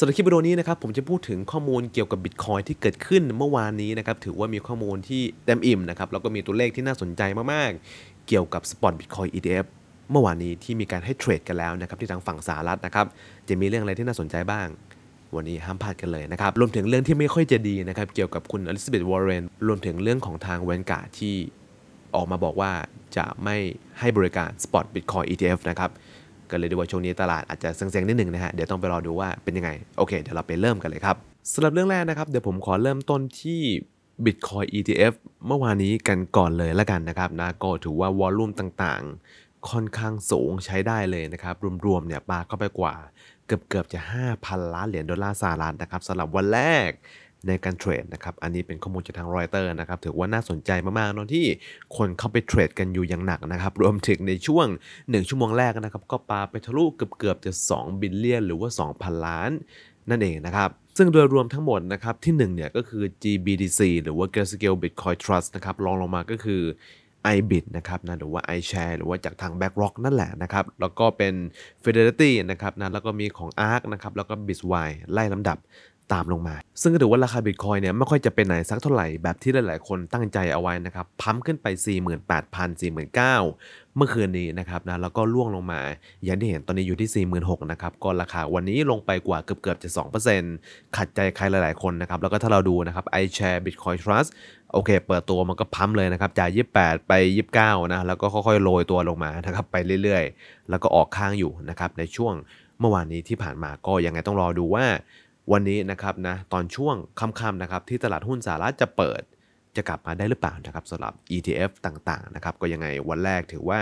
สำหรับคลิปวิดีโอนี้นะครับผมจะพูดถึงข้อมูลเกี่ยวกับบิตคอยที่เกิดขึ้นเมื่อวานนี้นะครับถือว่ามีข้อมูลที่เต็มอิ่มนะครับแล้วก็มีตัวเลขที่น่าสนใจมากๆเกี่ยวกับสปอตบิตคอย ETF เมื่อวานนี้ที่มีการให้เทรดกันแล้วนะครับที่ทางฝั่งสหรัฐนะครับ จะมีเรื่องอะไรที่น่าสนใจบ้าง วันนี้ห้ามพลาดกันเลยนะครับรวมถึงเรื่องที่ไม่ค่อยจะดีนะครับเกี่ยวกับคุณอลิซาเบธวอร์เรนรวมถึงเรื่องของทางเวนการ์ที่ออกมาบอกว่าจะไม่ให้บริการสปอตบิตคอย ETF นะครับก็เลยดูว่าช่วงนี้ตลาดอาจจะเซ็งๆนิดนึงนะฮะ เดี๋ยวต้องไปรอดูว่าเป็นยังไง โอเค เดี๋ยวเราไปเริ่มกันเลยครับสำหรับเรื่องแรกนะครับเดี๋ยวผมขอเริ่มต้นที่ Bitcoin ETF เมื่อวานนี้กันก่อนเลยละกันนะครับนะ ก็ถือว่าวอลลุ่มต่างๆ ค่อนข้างสูงใช้ได้เลยนะครับ รวมๆ เนี่ยปาเข้าไปกว่าเกือบๆจะ 5,000ล้านเหรียญดอลลาร์สหรัฐนะครับสำหรับวันแรกในการเทรดนะครับ อันนี้เป็นข้อมูลจากทางรอยเตอร์นะครับถือว่าน่าสนใจมากๆตอนที่คนเข้าไปเทรดกันอยู่อย่างหนักนะครับ รวมถึงในช่วง 1 ชั่วโมงแรกนะครับ ก็ปาไปทะลุเกือบเกือบจะ 2 บิลเลียนหรือว่า 2,000 ล้านนั่นเองนะครับ ซึ่งโดยรวมทั้งหมดนะครับที่1เนี่ยก็คือ GBDC หรือว่า Grayscale Bitcoin Trust นะครับรองลงมาก็คือ iBit นะครับนะหรือว่า iShare หรือว่าจากทาง b a c k r o c k นั่นแหละนะครับแล้วก็เป็น Fidelity นะครับนะแล้วก็มีของ ARK นะครับแล้วก็ b i t w i ไล่ลำดับตามลงมา ซึ่งก็ถือว่าราคาบิตคอยเนี่ย ไม่ค่อยจะเป็นไหนสักเท่าไหร่แบบที่หลาย ๆ คนตั้งใจเอาไว้นะครับ พัมขึ้นไป 48,000 49,000เมื่อคืนนี้นะครับนะแล้วก็ล่วงลงมาอย่างที่เห็นตอนนี้อยู่ที่ 46,000 นะครับ ก็ราคาวันนี้ลงไปกว่าเกือบเกือบจะ 2%ขัดใจใครหลาย ๆ คนนะครับ แล้วก็ถ้าเราดูนะครับไอแชร์บิตคอยทรัสโอเคเปิดตัวมันก็พัมเลยนะครับจาก 28 ไป 29นะแล้วก็ค่อยๆโรยตัวลงมานะครับไปเรื่อยๆ แล้วก็ออกข้างอยู่นะครับในช่วงเมื่อวานนี้ที่ผ่านมาก็ยังไงต้องรอดูว่าวันนี้นะครับนะตอนช่วงค่ำๆนะครับที่ตลาดหุ้นสหรัฐจะเปิด จะกลับมาได้หรือเปล่านะครับสำหรับ ETF ต่างๆนะครับก็ยังไงวันแรกถือว่า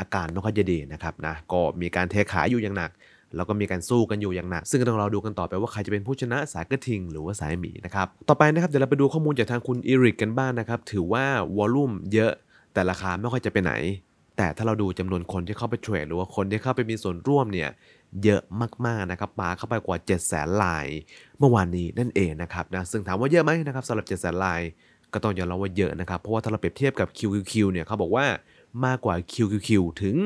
อาการไม่ค่อยจะดีนะครับนะก็มีการเทขายอยู่อย่างหนักแล้วก็มีการสู้กันอยู่อย่างหนัก ซึ่งต้องเราดูกันต่อไปว่าใครจะเป็นผู้ชนะสายกระทิง หรือว่าสายหมีนะครับต่อไปนะครับเดี๋ยวเราไปดูข้อมูลจากทางคุณอีริกกันบ้างนนะครับ ถือว่าวอลลุ่มเยอะแต่ราคาไม่ค่อยจะไปไหนแต่ถ้าเราดูจำนวนคนที่เข้าไปเทรดหรือว่าคนที่เข้าไปมีส่วนร่วมเนี่ยเยอะมากๆนะครับปาเข้าไปกว่า7 0 0 0 0ลาย เมื่อวานนี้นั่นเองนะครับนะซึ่งถามว่าเยอะไหมนะครับสำหรับ7 0 0 0 0ลาย ก็ต้องยอมรับว่าเยอะนะครับเพราะว่าถ้าเราเปรียบเทียบกับ QQQ เนี่ย เขาบอกว่ามากกว่า QQQ ถึง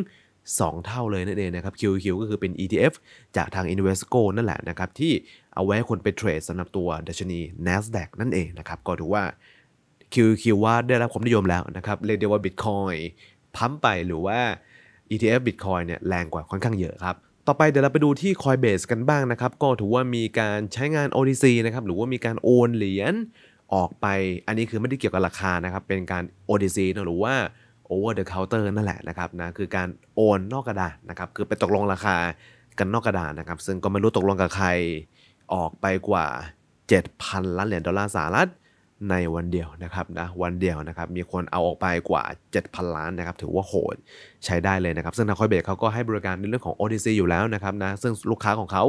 2 เท่าเลยนั่นเองนะครับ QQQ ก็คือเป็น ETF จากทาง Invesco นั่นแหละนะครับที่เอาไว้คนไปเทรดสำหรับตัวดัชนี NASDAQ นั่นเองนะครับก็ถือว่า QQQ ว่าได้รับความนิยมแล้วนะครับเรียกได้ว่า Bitcoin พัมไปหรือว่า ETF Bitcoin เนี่ยแรงกว่าค่อนข้างเยอะครับต่อไปเดี๋ยวเราไปดูที่ Coinbase กันบ้างนะครับ ก็ถือว่ามีการใช้งาน OTC นะครับหรือว่ามีการโอนเหรียญออกไปอันนี้คือไม่ได้เกี่ยวกับราคานะครับ เป็นการ OTC นะหรือว่า over the counter นั่นแหละนะครับนะคือการโอนนอกกระดาษนะครับ คือไปตกลงราคากันนอกกระดาษนะครับ ซึ่งก็ไม่รู้ตกลงกับใครออกไปกว่า 7,000 ล้านเหรียญดอลลาร์สหรัฐในวันเดียวนะครับนะวันเดียวนะครับ มีคนเอาออกไปกว่า7,000ล้านนะครับถือว่าโหดใช้ได้เลยนะครับ ซึ่งทางคอยเบรเขาก็ให้บริการในเรื่องของ OTC อยู่แล้วนะครับนะซึ่งลูกค้าของเขา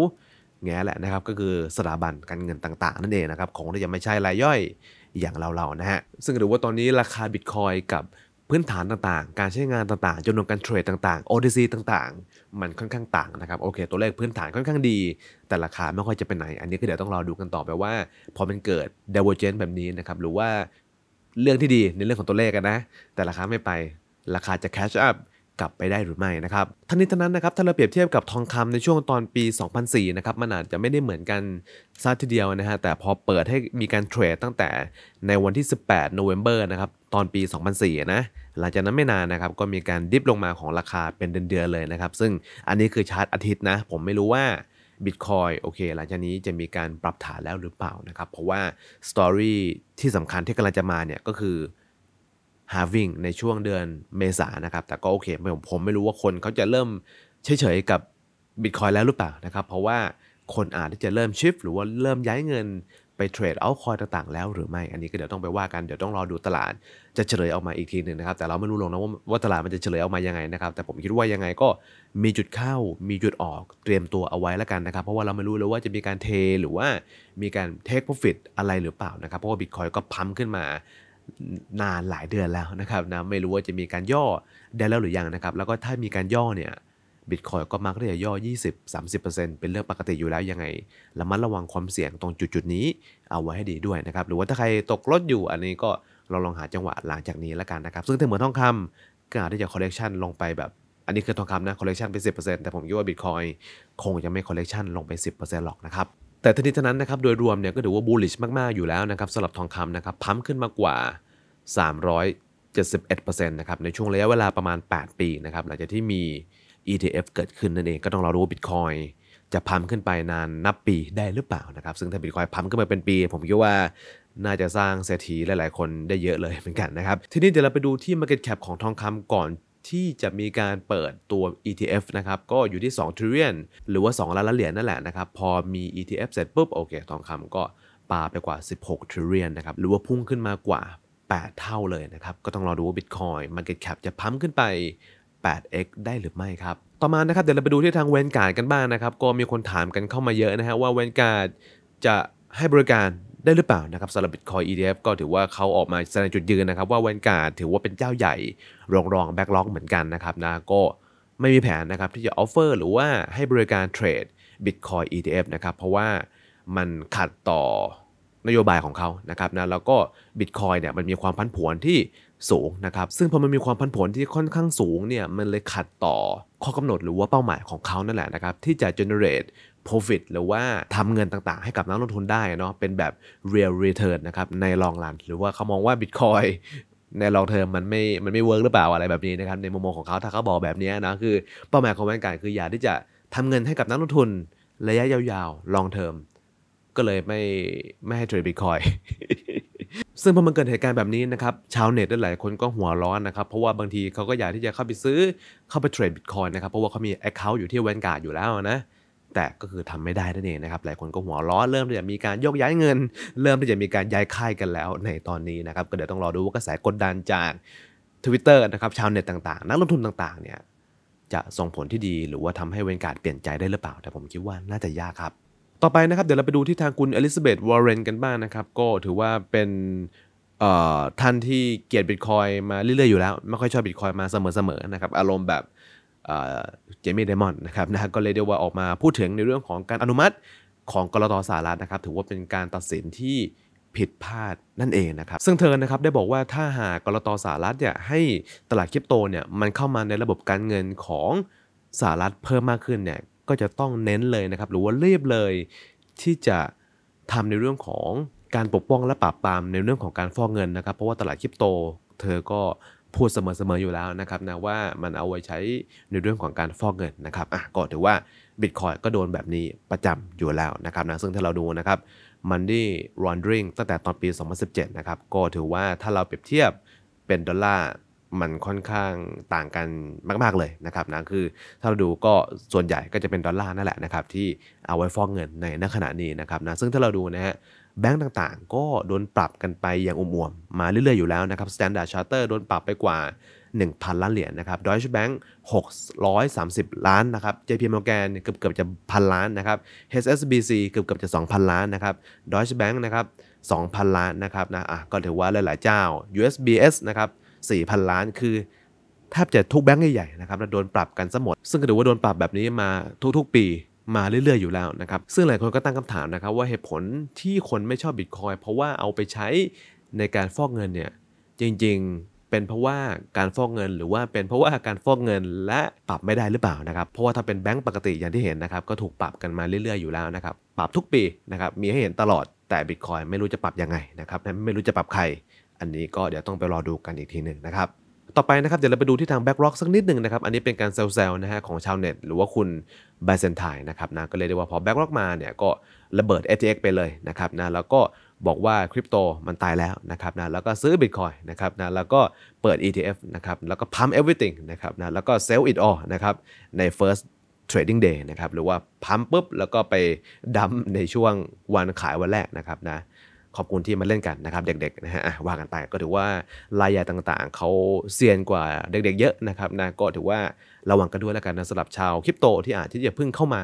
แง่แหละนะครับก็คือสถาบันการเงินต่างๆ นั่นเองนะครับของที่ยังไม่ใช่รายย่อย อย่างเราๆนะฮะซึ่งถือว่าตอนนี้ราคาบิตคอยกับพื้นฐานต่างๆ การใช้งานต่างๆจำนวนการเทรดต่างๆ OTC ต่างๆ มันค่อนข้างต่างนะครับ โอเค ตัวเลขพื้นฐานค่อนข้างดี แต่ราคาไม่ค่อยจะเป็นไหน อันนี้ก็เดี๋ยวต้องรอดูกันต่อไปว่า พอมันเกิด divergence แบบนี้นะครับ หรือว่าเรื่องที่ดีในเรื่องของตัวเลขกันนะ แต่ราคาไม่ไปราคาจะ catch up กลับไปได้หรือไม่นะครับทั้งนี้ทั้งนั้นนะครับถ้าเราเปรียบเทียบกับทองคำในช่วงตอนปี 2004นะครับมันอาจจะไม่ได้เหมือนกันซะทีเดียวนะฮะแต่พอเปิดให้มีการเทรดตั้งแต่ในวันที่ 18เวมเบอร์นะครับตอนปี 2004นะหลังจากนั้นไม่นานนะครับก็มีการดิฟลงมาของราคาเป็นเดือนๆเลยนะครับซึ่งอันนี้คือชาร์ตอาทิตย์นะผมไม่รู้ว่าบิตคอยโอเค หลังจากนี้จะมีการปรับฐานแล้วหรือเปล่านะครับเพราะว่าสตอรี่ที่สำคัญที่กำลังจะมาเนี่ยก็คือฮาวิ่งในช่วงเดือนเมษานะครับแต่ก็โอเคผมผมไม่รู้ว่าคนเขาจะเริ่มเฉยๆกับบิตคอยแล้วหรือเปล่านะครับ เพราะว่าคนอาจจะเริ่มชิฟหรือว่าเริ่มย้ายเงินไปเทรดเอาคอยต่างๆแล้วหรือไม่ อันนี้ก็เดี๋ยวต้องไปว่ากันเดี๋ยวต้องรอดูตลาดจะเฉลยออกมาอีกทีหนึ่งนะครับแต่เราไม่รู้ลงนะว่าว่าตลาดมันจะเฉลยออกมายังไงนะครับ แต่ผมคิดว่ายังไงก็มีจุดเข้า มีจุดออกเตรียมตัวเอาไว้แล้วกันนะครับ เพราะว่าเราไม่รู้เลยว่าจะมีการเทหรือว่ามีการเทคโปรฟิตอะไรหรือเปล่านะครับเพราะว่าบิตคอยก็พัมขึ้นมานานหลายเดือนแล้วนะครับนะไม่รู้ว่าจะมีการย่อได้แล้วหรือยังนะครับแล้วก็ถ้ามีการย่อเนี่ยบิตคอยก็มักที่จะย่อ 20-30%เป็นเรื่องปกติอยู่แล้วยังไงระมัดระวังความเสี่ยงตรงจุดๆนี้ เอาไว้ให้ดีด้วยนะครับหรือว่าถ้าใครตกรถอยู่อันนี้ก็เราลองหาจังหวะหลังจากนี้แล้วกันนะครับ ซึ่งถ้าเหมือนทองคำก็อาจจะคอลเลกชันลงไปแบบอันนี้คือทองคำนะคอลเลกชันไป10%แต่ผมคิดว่าบิตคอยคงจะไม่คอลเลกชันลงไป 10%หรอกนะครับแต่ทันี้ทั้นั้นนะครับ โดยรวมเนี่ยก็ถือว่าบูลลิชมากๆอยู่แล้วนะครับสำหรับทองคำนะครับพัมขึ้นมากว่า 371%นะครับ ในช่วงระยะเวลาประมาณ 8 ปีนะครับหลังจากที่มี ETF เกิดขึ้นนั่นเองก็ต้องรอดูว่าบิตคอยจะพัมขึ้นไปนานนับปีได้หรือเปล่านะครับ ซึ่งถ้าบิตคอยพัมขึ้นมาเป็นปี ผมคิดว่าน่าจะสร้างเศรษฐีหลาย ๆ คนได้เยอะเลยเหมือนกันนะครับทีนี้เดี๋ยวเราไปดูที่ Market Cap ของทองคำก่อนที่จะมีการเปิดตัว ETF นะครับ ก็อยู่ที่2 t r i l l i o n หรือว่า 2ล้านล้านเหรียญนั่นแหละนะครับ พอมี ETF เสร็จปุ๊บ โอเค ทองคำก็ปาไปกว่า 16 t r i l l i o n นะครับ หรือว่าพุ่งขึ้นมากว่า 8 เท่าเลยนะครับ ก็ต้องรอดูว่า Bitcoin Market Cap จะพัมขึ้นไป 8x ได้หรือไม่ครับ ต่อมานะครับ เดี๋ยวเราไปดูที่ทางเวนการ์ดกันบ้างนะครับ ก็มีคนถามกันเข้ามาเยอะนะฮะว่าเวนการ์ดจะให้บริการได้หรือเปล่านะครับสำหรับบิตคอย ETF ก็ถือว่าเขาออกมาแสดงจุดยืนนะครับว่าแวนการ์ดถือว่าเป็นเจ้าใหญ่ รองรองแบ็กล็อกเหมือนกันนะครับนะก็ไม่มีแผนนะครับที่จะออฟเฟอร์หรือว่าให้บริการเทรด Bitcoin ETF นะครับเพราะว่ามันขัดต่อนโยบายของเขานะครับนะแล้วก็ Bitcoin เนี่ยมันมีความพันผวนที่สูงนะครับ ซึ่งพอมันมีความพันผวนที่ค่อนข้างสูงเนี่ยมันเลยขัดต่อข้อกำหนดหรือว่าเป้าหมายของเขานั่นแหละนะครับที่จะ generate profit หรือว่าทำเงินต่างๆ ให้กับนักลงทุนได้เนาะเป็นแบบ real return นะครับในลองรันหรือว่าเขามองว่า bitcoin ในลองเทอมมันไม่ มันไม่เวิร์หรือเปล่าอะไรแบบนี้นะครับในมุมมองของเขาถ้าเขาบอกแบบนี้นะคือเป้าหมายของแบงก์การคืออยากที่จะทำเงินให้กับนักลงทุน ระยะยาว ๆ long term ก็เลยไม่ไม่ให้เทรดบิตคอยซึ่งพอมันเกิดเหตุการณ์แบบนี้นะครับชาวเน็ตหลายคนก็หัวร้อนนะครับ เพราะว่าบางทีเขาก็อยากที่จะเข้าไปซื้อเข้าไปเทรดบิตคอยนะครับเพราะว่าเขามี Account อยู่ที่แวนการ์ดอยู่แล้วนะแต่ก็คือทำไม่ได้นั่นเองนะครับ หลายคนก็หัวร้อนเริ่มที่จะมีการโยกย้ายเงิน เริ่มที่จะมีการย้ายค่ายกันแล้วในตอนนี้นะครับ ก็เดี๋ยวต้องรอดูว่ากระแสกดดันจากทวิตเตอร์นะครับ ชาวเน็ตต่างๆ นักลงทุนต่างๆ เนี่ย จะส่งผลที่ดีหรือว่าทำให้เวนการเปลี่ยนใจได้หรือเปล่า แต่ผมคิดว่าน่าจะยากครับ ต่อไปนะครับ เดี๋ยวเราไปดูที่ทางคุณอลิซาเบธวอร์เรนกันบ้างนะครับ ก็ถือว่าเป็นท่านที่เกลียดบิตคอยมาเรื่อยๆอยู่แล้ว ไม่ค่อยชอบบิตคอยมาเสมอๆนะครับ อารมณ์แบบเจมี่เดมอนนะครับนะก็เลยเดียวว่าออกมาพูดถึงในเรื่องของการอนุมัติของกรตสารัฐนะครับถือว่าเป็นการตัดสินที่ผิดพลาดนั่นเองนะครับซึ่งเธอนะครับได้บอกว่าถ้าหากกรตสารัฐเนี่ยให้ตลาดคริปโตเนี่ยมันเข้ามาในระบบการเงินของสารัฐเพิ่มมากขึ้นเนี่ยก็จะต้องเน้นเลยนะครับ หรือว่าเรียบเลยที่จะทำในเรื่องของการปกป้องและปราบปรามในเรื่องของการฟอกเงินนะครับเพราะว่าตลาดคริปโต เธอก็พูดเสมอๆอยู่แล้วนะครับนะว่ามันเอาไว้ใช้ในเรื่องของการฟอกเงินนะครับอ่ะก็ถือว่าบิตคอยก็โดนแบบนี้ประจำอยู่แล้วนะครับนะซึ่งถ้าเราดูนะครับมันนี่รอนดริงตั้งแต่ตอนปี 2017 นะครับก็ถือว่าถ้าเราเปรียบเทียบเป็นดอลลาร์ มันค่อนข้างต่างกันมากๆเลยนะครับนะ คือถ้าเราดูก็ส่วนใหญ่ก็จะเป็นดอลลาร์นั่นแหละนะครับ ที่เอาไว้ฟอกเงินในณขณะนี้นะครับนะซึ่งถ้าเราดูนะฮะแบงก์ต่างๆ ก็โดนปรับกันไปอย่างอุ่มๆ มาเรื่อย ๆ อยู่แล้วนะครับ Standard Charter โดนปรับไปกว่า 1,000 ล้านเหรียญนนะครับ Deutsche Bank 630 ล้าน นะครับ JP Morgan เกือบเกือบจะพันล้าน นะครับ HSBC เกือบเกือบจะ 2,000 ล้าน นะครับ Deutsche Bank นะครับ2,000 ล้าน นะครับนะอ่ะก็ถือว่าหลาย ๆเจ้า USBS นะครับ4,000 ล้านคือ แทบจะทุกแบงก์ใหญ่ ๆ นะครับโดนปรับกันซะหมด ซึ่งก็ถือว่าโดนปรับแบบนี้มาทุกๆ ปีมาเรื่อย ๆ อยู่แล้วนะครับ ซึ่งหลายคนก็ตั้งคำถามนะครับว่าเหตุผลที่คนไม่ชอบบิตคอยเพราะว่าเอาไปใช้ในการฟอกเงินเนี่ย จริง ๆเป็นเพราะว่าการฟอกเงิน หรือว่าเป็นเพราะว่าการฟอกเงินและปรับไม่ได้หรือเปล่านะครับ เพราะว่าถ้าเป็นแบงก์ปกติอย่างที่เห็นนะครับก็ถูกปรับกันมาเรื่อยๆอยู่แล้วนะครับปรับทุกปีนะครับมีให้เห็นตลอดแต่บิตคอยไม่รู้จะปรับยังไงนะครับไม่รู้จะปรับใคร อันนี้ก็เดี๋ยวต้องไปรอดูกันอีกทีหนึ่งนะครับต่อไปนะครับเดี๋ยวเราไปดูที่ทางแบ็กร็อกสักนิดหนึ่งนะครับอันนี้เป็นการเซลล์นะฮะของชาวเน็ต หรือว่าคุณบาเซนไทนะครับนะก็เลยได้ว่าพอแบ็กร็อกมาเนี่ยก็ระเบิด a t x ไปเลยนะครับนะแล้วก็บอกว่าคริปโตมันตายแล้วนะครับนะแล้วก็ซื้อบิตคอยนะครับนะแล้วก็เปิด ETF นะครับแล้วก็พัม everything นะครับนะแล้วก็เซลล์อิดออลนะครับใน first trading day นะครับหรือว่าพัมปุ๊บ แล้วก็ไปดัมในช่วงวันขายวันแรกนะครับนะขอบคุณที่มาเล่นกันนะครับเด็กๆนะฮะว่ากันไปก็ถือว่าลายใหญ่ต่างๆเขาเซียนกว่าเด็กๆ เยอะนะครับนะก็ถือว่าระวังกันด้วยแล้วกันนะสำหรับชาวคริปโตที่อาจที่จะเพิ่งเข้ามา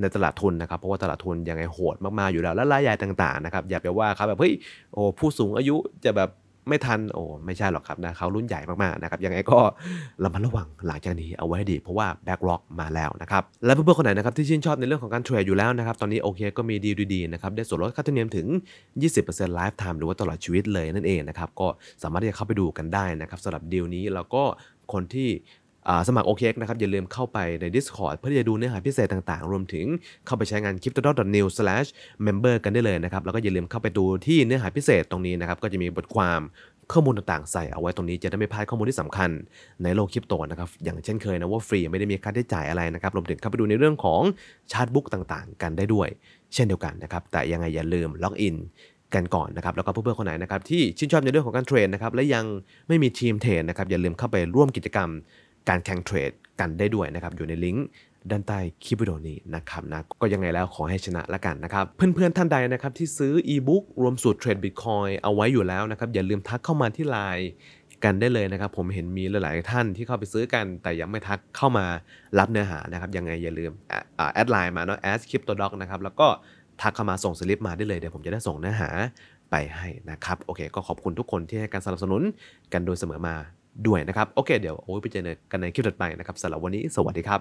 ในตลาดทุนนะครับเพราะว่าตลาดทุนยังไงโหดมากๆอยู่แล้วและรายใหญ่ต่างๆนะครับอย่าไปว่าครับแบบเฮ้ยโอ้ผู้สูงอายุจะแบบไม่ทัน โอ้ไม่ใช่หรอกครับนะเขารุ่นใหญ่มาก ๆ นะครับ ยังไงก็ระมัดระวังหลังจากนี้เอาไว้ดีเพราะว่าแบ็กล็อกมาแล้วนะครับ และเพื่อนๆคนไหนนะครับ ที่ชื่นชอบในเรื่องของการเทรดอยู่แล้วนะครับ ตอนนี้โอเคก็มีดีดี ๆ นะครับ ได้ส่วนลดค่าธรรมเนียมถึง 20%ไลฟ์ไทม์หรือว่าตลอดชีวิตเลยนั่นเองนะครับ ก็สามารถที่จะเข้าไปดูกันได้นะครับสำหรับดีลนี้แล้วก็คนที่สมัคร o k คนะครับ อย่าลืมเข้าไปใน Discord เพื่อที่จะดูเนื้อหาพิเศษต่างๆ รวมถึงเข้าไปใช้งาน crypto.new/member กันได้เลยนะครับ แล้วก็อย่าลืมเข้าไปดูที่เนื้อหาพิเศษตรงนี้นะครับ ก็จะมีบทความข้อมูลต่างๆใส่เอาไว้ตรงนี้จะได้ไม่พลาดข้อมูลที่สำคัญในโลกคริปโตนะครับ อย่างเช่นเคยนะว่าฟรีไม่ได้มีค่าใช้จ่ายอะไรนะครับรวมถึงเข้าไปดูในเรื่องของชาร์ตบุ๊กต่างๆกันได้ด้วย เช่นเดียวกันนะครับแต่ยังไงอย่าลืมล็อกอินกันก่อนนะครับแล้วก็เพื่อนๆคนไหนนะครับที่ชื่นชอบในเรื่องของการเทรดนะครับและยังไม่มีทีมเทรดนะครับอย่าลืมเข้าไปร่วมกิจกรรมการแข่งเทรดกันได้ด้วยนะครับอยู่ในลิงก์ด้านใต้คลิปวิดีโอนี้นะครับนะก็ยังไงแล้วขอให้ชนะละกันนะครับ เพื่อนๆท่านใดนะครับที่ซื้ออีบุ๊กรวมสูตรเทรดบิตคอยเอาไว้อยู่แล้วนะครับอย่าลืมทักเข้ามาที่ไลน์กันได้เลยนะครับ ผมเห็นมีหลายๆท่านที่เข้าไปซื้อกัน แต่ยังไม่ทักเข้ามารับเนื้อหานะครับ ยังไงอย่าลืมแอดไลน์มาเนาะแอดคลิปตัวด็อกนะครับ แล้วก็ทักเข้ามาส่งสลิปมาได้เลยเดี๋ยวผมจะได้ส่งเนื้อหาไปให้นะครับโอเค ก็ขอบคุณทุกคนที่ให้การสนับสนุนกันโดยเสมอมาด้วยนะครับ โอเค เดี๋ยวโอ้ยไปเจอกันในคลิปถัดไปนะครับ สำหรับวันนี้ สวัสดีครับ